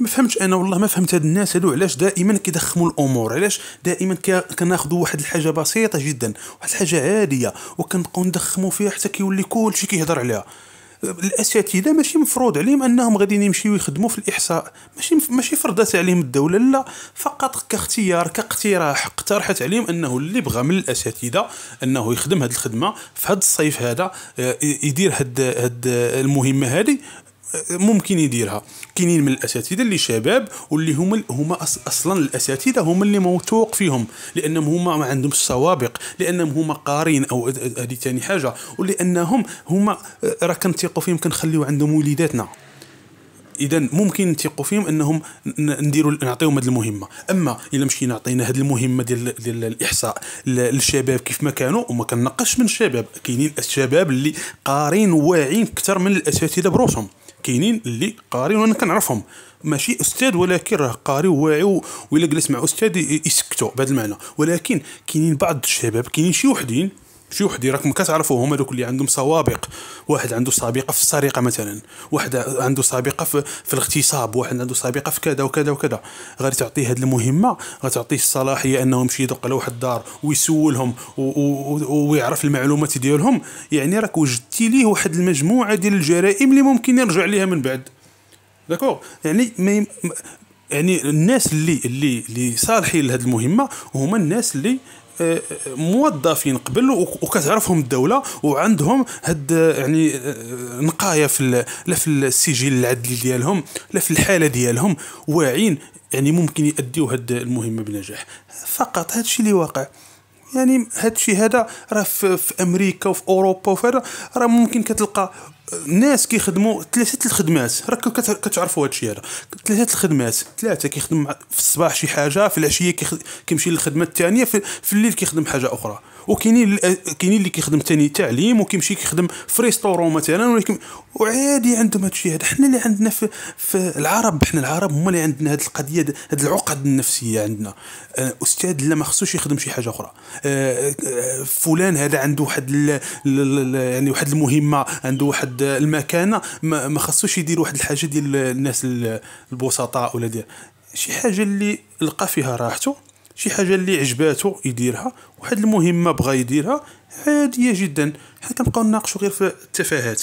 ما فهمتش انا والله ما فهمت هاد الناس هادو علاش دائما كيدخموا الامور علاش دائما كناخذوا واحد الحاجه بسيطه جدا واحد الحاجه عاديه وكنبقاو ندخموا فيها حتى كيولي كلشي كيهضر عليها الاساتذه ماشي مفروض عليهم انهم غاديين يمشيو يخدموا في الاحصاء ماشي ماشي فرضت عليهم الدوله لا فقط كاختيار كاقتراح اقترحت عليهم انه اللي بغى من الاساتذه انه يخدم هذه الخدمه في هذا الصيف هذا آه، يدير هاد هاد المهمه هذه ممكن يديرها كاينين من الاساتذه اللي شباب واللي هما هما اصلا الاساتذه هما اللي موثوق فيهم لانهم هما ما عندهمش السوابق لانهم هما قارين او هذه ثاني حاجه ولانهم هما آه، راه كنثيقوا فيهم كنخليو عندهم وليداتنا اذا ممكن نثيقوا فيهم انهم نديروا نعطيهم هذه المهمه اما الا مشينا عطينا هذه المهمه ديال ديال الاحصاء للشباب كيف ما كانوا وما كنقصش من الشباب كاينين الشباب اللي قارين واعين اكثر من الاساتذه بروسهم كاينين اللي قاري وانا كنعرفهم ماشي استاذ ولكن راه قاري وواعي والا جلس مع استاذ يسكتو بهذا المعنى ولكن كاينين بعض الشباب كاينين شي وحدين شي وحدي راكم كتعرفوا هما دوك اللي عندهم سوابق واحد عنده سابقه في السرقه مثلا واحد عنده سابقه في, في الاغتصاب واحد عنده سابقه في كذا وكذا وكذا غادي تعطيه هذه المهمه غتعطيه الصلاحيه انه يمشي يدق على واحد الدار ويسولهم ويعرف المعلومات ديالهم يعني راك وجدتي ليه واحد المجموعه ديال الجرائم اللي ممكن يرجع ليها من بعد داكوغ يعني ما يم... يعني الناس اللي اللي اللي صالحين لهذه المهمه هما الناس اللي موظفين قبل وكتعرفهم الدوله وعندهم هاد يعني نقايه في لا في السجل العدلي ديالهم لا في الحاله ديالهم واعين يعني ممكن يؤديوا هاد المهمه بنجاح فقط هادشي اللي واقع يعني هادشي هذا راه في امريكا وفي اوروبا وفي راه ممكن كتلقى الناس كيخدموا ثلاثه الخدمات راك كتعرفوا هذا الشيء هذا ثلاثه الخدمات ثلاثه كيخدم في الصباح شي حاجه في العشيه كيمشي للخدمه الثانيه في, في الليل كيخدم حاجه اخرى وكاينين كاينين اللي كيخدم ثاني تعليم وكيمشي كيخدم في ريستورون مثلا ولكن وعادي عندهم هذا الشيء هذا حنا اللي عندنا في, في العرب حنا العرب هما اللي عندنا هذه القضيه هذه العقد النفسيه عندنا آه، استاذ لا ما خصوش يخدم شي حاجه اخرى آه، آه، فلان هذا عنده واحد يعني واحد المهمه عنده واحد واحد المكانه ما خصوش يدير واحد الحاجه ديال الناس البسطاء ولا ديال شي حاجه اللي لقى فيها راحته شي حاجه اللي عجباتو يديرها واحد المهمه بغى يديرها عاديه جدا حنا كنبقاو نناقشوا غير في التفاهات